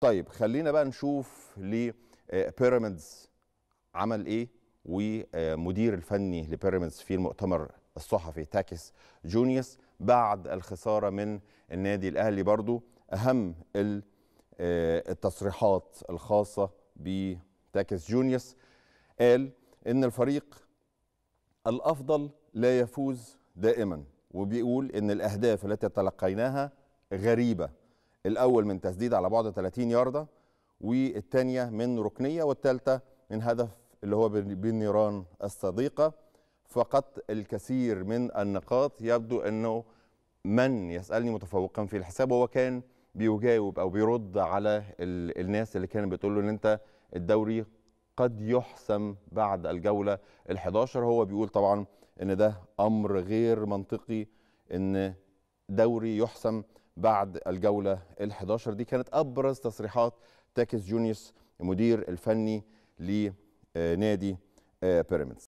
طيب خلينا بقى نشوف لبيراميدز آه، عمل ايه ومدير الفني لبيراميدز في المؤتمر الصحفي تاكس جونيوس بعد الخساره من النادي الاهلي برضو اهم آه، التصريحات الخاصه بتاكس جونيوس قال ان الفريق الافضل لا يفوز دائما وبيقول ان الاهداف التي تلقيناها غريبه الاول من تسديد على بعد 30 يارده والثانيه من ركنيه والثالثه من هدف اللي هو بالنيران الصديقه فقط الكثير من النقاط يبدو انه من يسالني متفوقا في الحساب هو كان بيجاوب او بيرد على الناس اللي كانت بتقول له ان انت الدوري قد يحسم بعد الجوله ال11 هو بيقول طبعا ان ده امر غير منطقي ان دوري يحسم بعد الجولة ال11 دي كانت أبرز تصريحات تاكس جونيوس المدير الفني لنادي آه، بيراميدز